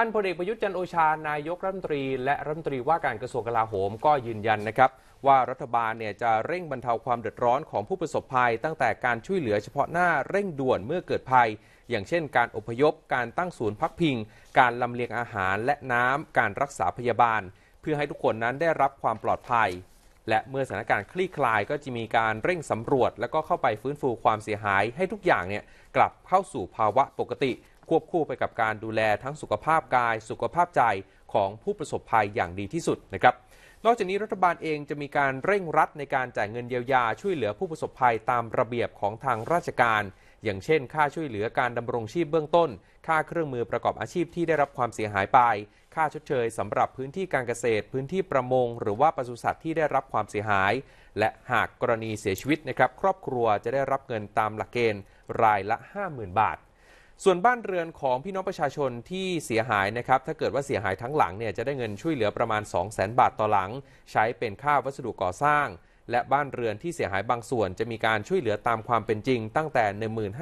ท่านพลเอกประยุทธ์จันโอชา นายกรัฐมนตรีและรัฐมนตรีว่าการกระทรวงกลาโหมก็ยืนยันนะครับ ว่ารัฐบาลเนี่ยจะเร่งบรรเทาความเดือดร้อนของผู้ประสบภัย ตั้งแต่การช่วยเหลือเฉพาะหน้าเร่งด่วนเมื่อเกิดภัย อย่างเช่นการอพยพการตั้งศูนย์พักพิง การลำเลียงอาหารและน้ำการรักษาพยาบาล เพื่อให้ทุกคนนั้นได้รับความปลอดภัย และเมื่อสถานการณ์คลี่คลายก็จะมีการเร่งสำรวจ และก็เข้าไปฟื้นฟูความเสียหายให้ทุกอย่างเนี่ยกลับเข้าสู่ภาวะปกติควบคู่ไปกับการดูแลทั้งสุขภาพกาย สุขภาพใจของผู้ประสบภัยอย่างดีที่สุดนะครับ นอกจากนี้รัฐบาลเองจะมีการเร่งรัดในการจ่ายเงินเยียวยาช่วยเหลือผู้ประสบภัยตามระเบียบของทางราชการ อย่างเช่น ค่าช่วยเหลือการดำรงชีพเบื้องต้น ค่าเครื่องมือประกอบอาชีพที่ได้รับความเสียหายไป ค่าชดเชยสำหรับพื้นที่การเกษตรพื้นที่ประมง หรือว่าปศุสัตว์ที่ได้รับความเสียหาย และหากกรณีเสียชีวิตนะครับครอบครัวจะได้รับเงินตามหลักเกณฑ์รายละ 50,000 บาทส่วนบ้านเรือนของพี่น้องประชาชนที่เสียหายนะครับถ้าเกิดว่าเสียหายทั้งหลังเนี่ยจะได้เงินช่วยเหลือประมาณ2 0 0 0 0 0 บาทต่อหลัง ใช้เป็นค่าวัสดุก่อสร้าง และบ้านเรือนที่เสียหายบางส่วนจะมีการช่วยเหลือตามความเป็นจริงตั้งแต่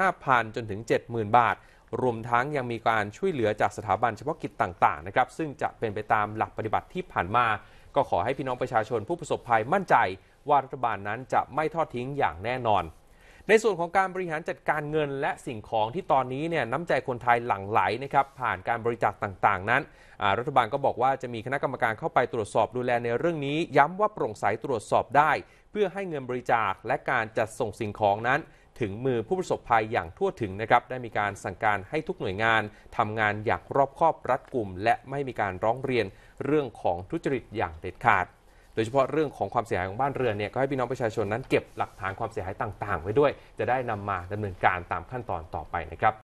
15,000จนถึง70,000บาทรวมทั้งยังมีการช่วยเหลือจากสถาบันเฉพาะกิจต่างๆนะครับซึ่งจะเป็นไปตามหลักปฏิบัติที่ผ่านมา ก็ขอให้พี่น้องประชาชนผู้ประสบภัยมั่นใจว่ารัฐบาลนั้นจะไม่ทอดทิ้งอย่างแน่นอนในส่วนของการบริหารจัดการเงินและสิ่งของที่ตอนนี้เนี่ยน้ำใจคนไทยหลั่งไหลนะครับผ่านการบริจาคต่างๆนั้นรัฐบาลก็บอกว่าจะมีคณะกรรมการเข้าไปตรวจสอบดูแลในเรื่องนี้ ย้ำว่าโปร่งใสตรวจสอบได้ เพื่อให้เงินบริจาคและการจัดส่งสิ่งของนั้น ถึงมือผู้ประสบภัยอย่างทั่วถึงนะครับได้มีการสั่งการให้ทุกหน่วยงาน ทำงานอย่างรอบคอบรัดกุมและไม่มีการร้องเรียนเรื่องของทุจริตอย่างเด็ดขาดโดยเฉพาะเรื่องของความเสียหายของบ้านเรือนเนี่ยก็ให้พี่น้องประชาชนนั้นเก็บหลักฐานความเสียหายต่าง ๆ ไว้ด้วย จะได้นำมาดำเนินการตามขั้นตอนต่อไปนะครับ